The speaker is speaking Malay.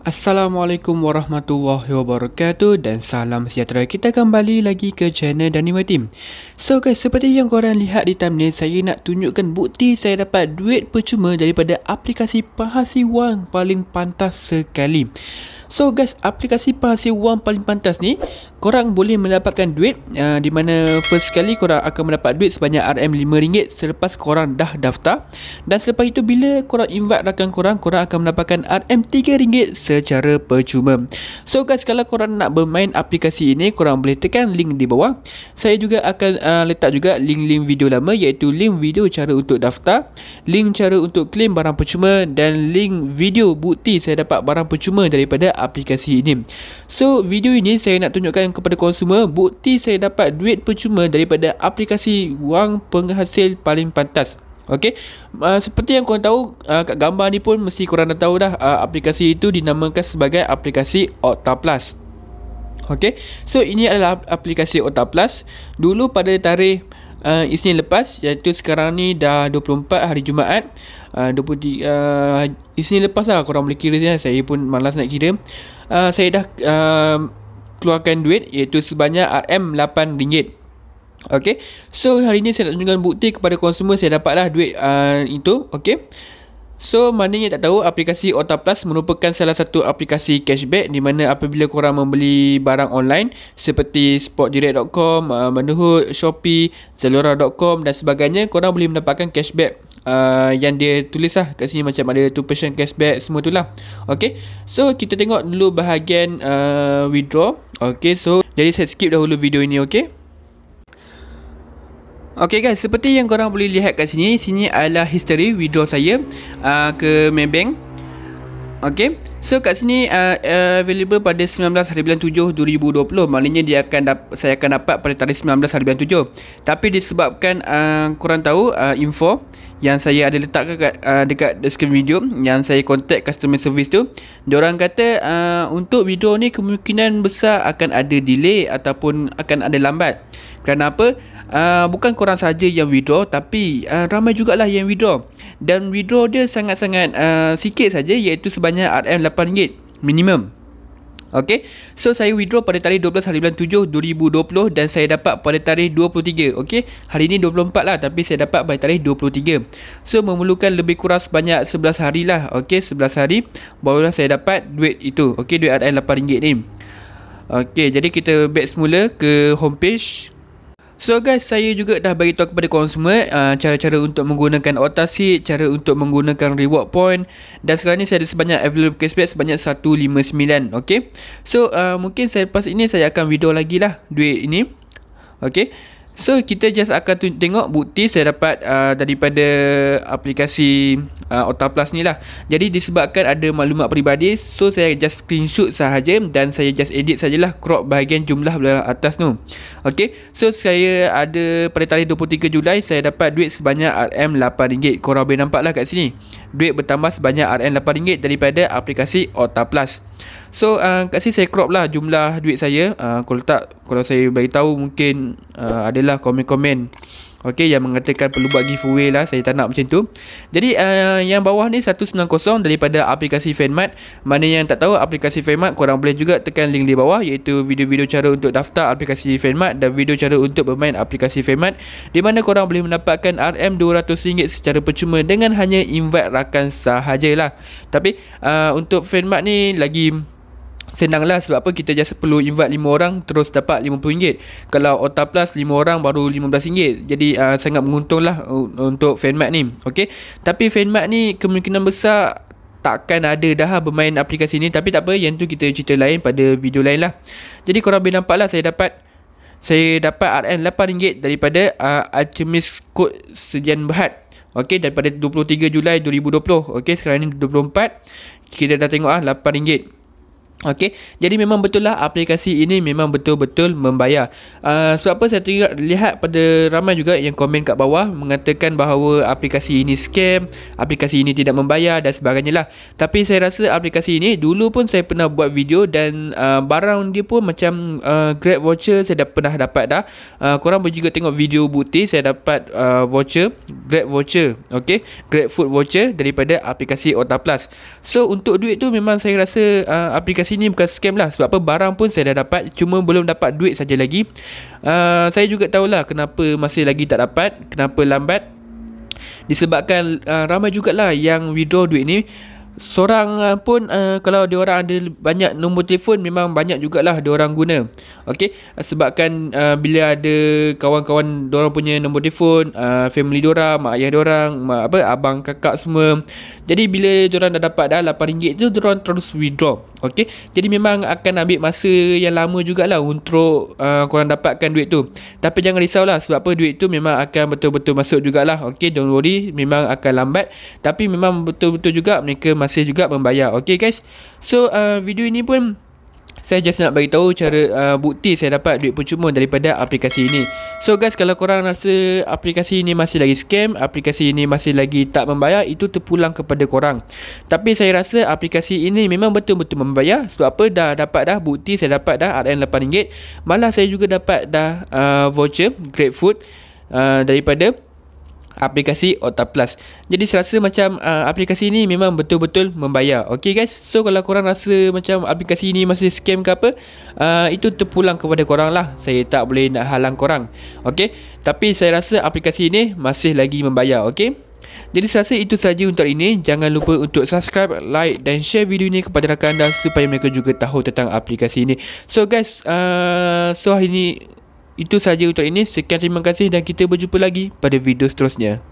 Assalamualaikum warahmatullahi wabarakatuh dan salam sejahtera. Kita kembali lagi ke channel Danima Team. So guys, seperti yang korang lihat di thumbnail, saya nak tunjukkan bukti saya dapat duit percuma daripada aplikasi pahasi wang paling pantas sekali. So guys, aplikasi penghasil wang paling pantas ni Korang boleh mendapatkan duit uh, Di mana first sekali korang akan mendapat duit sebanyak RM5 Selepas korang dah daftar Dan selepas itu bila korang invite rakan korang Korang akan mendapatkan RM3 secara percuma So guys, kalau korang nak bermain aplikasi ini Korang boleh tekan link di bawah Saya juga akan uh, letak juga link-link video lama Iaitu link video cara untuk daftar Link cara untuk claim barang percuma Dan link video bukti saya dapat barang percuma daripada aplikasi ini. So, video ini saya nak tunjukkan kepada konsumer bukti saya dapat duit percuma daripada aplikasi wang penghasil paling pantas. Okey. Uh, seperti yang korang tahu uh, kat gambar ni pun mesti korang dah tahu dah uh, aplikasi itu dinamakan sebagai aplikasi Octa Plus. Okey. So ini adalah aplikasi Octa Plus. Dulu pada tarikh uh, Isnin lepas iaitu sekarang ni dah 24 hari Jumaat uh, 23 uh, Isnin lepas lah korang boleh kira ya. saya pun malas nak kira uh, saya dah uh, keluarkan duit iaitu sebanyak RM8 ringgit. Okay So hari ni saya nak tunjukkan bukti kepada konsumen saya dapatlah duit uh, itu Okay So, mana yang tak tahu, aplikasi Ota Plus merupakan salah satu aplikasi cashback di mana apabila korang membeli barang online seperti sportdirect.com, uh, Manuhood, Shopee, Zalora.com dan sebagainya, korang boleh mendapatkan cashback uh, yang dia tulis lah kat sini macam ada 2% cashback, semua tu lah. Okay, so kita tengok dulu bahagian uh, withdraw. Okay, so jadi saya skip dahulu video ini, okay? Ok guys, seperti yang korang boleh lihat kat sini Sini adalah history withdraw saya uh, Ke Maybank Ok, so kat sini uh, uh Available pada 19 hari bulan 7 2020, maknanya dia akan Saya akan dapat pada tarikh 19 hari bulan 7 Tapi disebabkan uh, Korang tahu uh, info yang saya ada letak dekat, uh, dekat description video yang saya contact customer service tu orang kata uh, untuk video ni kemungkinan besar akan ada delay ataupun akan ada lambat kerana apa? Uh, bukan korang saja yang withdraw tapi uh, ramai jugalah yang withdraw. Dan withdraw dia sangat-sangat uh, sikit saja iaitu sebanyak RM8 minimum. Okay, so saya withdraw pada tarikh 12 hari bulan 7 2020 dan saya dapat pada tarikh 23. Okay, hari ini 24 lah tapi saya dapat pada tarikh 23. So memerlukan lebih kurang sebanyak 11 hari lah. Okay, 11 hari barulah saya dapat duit itu. Okay, duit RM8 ni. Okay, jadi kita back semula ke homepage. So guys, saya juga dah bagi beritahu kepada consumer uh, cara-cara untuk menggunakan Ota Seed, cara untuk menggunakan reward point dan sekarang ni saya ada sebanyak available cashback sebanyak 159, okey. So uh, mungkin saya lepas ini saya akan video lagi lah duit ini. Okey. So kita just akan tengok bukti saya dapat uh, daripada aplikasi uh, Plus ni lah. Jadi disebabkan ada maklumat peribadi, so saya just screenshot sahaja dan saya just edit sajalah crop bahagian jumlah belah atas tu. Okay, so saya ada pada tarikh 23 Julai, saya dapat duit sebanyak RM8. Korang boleh nampak lah kat sini duit bertambah sebanyak RM8 daripada aplikasi Ota Plus. So uh, kat sini saya crop lah jumlah duit saya. Uh, kalau tak kalau saya beritahu mungkin uh, adalah komen-komen. Okey yang mengatakan perlu buat giveaway lah saya tak nak macam tu. Jadi uh, yang bawah ni 190 daripada aplikasi Fanmart. Mana yang tak tahu aplikasi Fanmart? korang boleh juga tekan link di bawah iaitu video-video cara untuk daftar aplikasi Fanmart dan video cara untuk bermain aplikasi Fanmart di mana korang boleh mendapatkan RM200 secara percuma dengan hanya invite rakan sahajalah. Tapi uh, untuk Fanmart ni lagi Senanglah sebab apa kita just perlu invite 5 orang terus dapat RM50 Kalau Ota Plus 5 orang baru RM15 Jadi uh, sangat menguntung lah untuk fanmat ni okay? Tapi fanmat ni kemungkinan besar takkan ada dah bermain aplikasi ni Tapi tak apa yang tu kita cerita lain pada video lain lah Jadi korang boleh nampak lah saya dapat saya dapat RM8 daripada uh, Artemis Code Sejian Berhad Okey daripada 23 Julai 2020 Okay. sekarang ni 24 Kita dah tengok ah RM8 Okay, jadi memang betul lah aplikasi ini memang betul-betul membayar. Uh, sebab apa saya teringat lihat pada ramai juga yang komen kat bawah mengatakan bahawa aplikasi ini scam, aplikasi ini tidak membayar dan sebagainya lah. Tapi saya rasa aplikasi ini dulu pun saya pernah buat video dan uh, barang dia pun macam uh, Grab Voucher saya dah pernah dapat dah. Uh, korang boleh juga tengok video bukti saya dapat uh, voucher, Grab Voucher, okay, Grab Food Voucher daripada aplikasi Otaplus. So untuk duit tu memang saya rasa uh, aplikasi aplikasi ni bukan scam lah sebab apa barang pun saya dah dapat cuma belum dapat duit saja lagi uh, saya juga tahulah kenapa masih lagi tak dapat kenapa lambat disebabkan uh, ramai jugalah yang withdraw duit ni seorang uh, pun uh, kalau dia orang ada banyak nombor telefon memang banyak jugalah dia orang guna okey sebabkan uh, bila ada kawan-kawan dia orang punya nombor telefon uh, family dia orang mak ayah dia orang apa abang kakak semua jadi bila dia orang dah dapat dah RM8 tu dia orang terus withdraw Okey, jadi memang akan ambil masa yang lama jugalah untuk uh, korang dapatkan duit tu. Tapi jangan risau lah, sebab apa duit tu memang akan betul-betul masuk jugalah. Okey, don't worry, memang akan lambat tapi memang betul-betul juga mereka masih juga membayar. Okey guys. So uh, video ini pun saya just nak bagi tahu cara uh, bukti saya dapat duit percuma daripada aplikasi ini. So guys kalau korang rasa aplikasi ini masih lagi scam Aplikasi ini masih lagi tak membayar Itu terpulang kepada korang Tapi saya rasa aplikasi ini memang betul-betul membayar Sebab apa dah dapat dah bukti saya dapat dah RM8 Malah saya juga dapat dah uh, voucher Great food uh, daripada aplikasi Otak Plus. Jadi saya rasa macam uh, aplikasi ini memang betul-betul membayar. Okey guys, so kalau korang rasa macam aplikasi ini masih scam ke apa, uh, itu terpulang kepada korang lah. Saya tak boleh nak halang korang. Okey. tapi saya rasa aplikasi ini masih lagi membayar. Okey. Jadi saya rasa itu sahaja untuk ini Jangan lupa untuk subscribe, like dan share video ini kepada rakan anda Supaya mereka juga tahu tentang aplikasi ini So guys, uh, so hari ini itu sahaja untuk ini. Sekian terima kasih dan kita berjumpa lagi pada video seterusnya.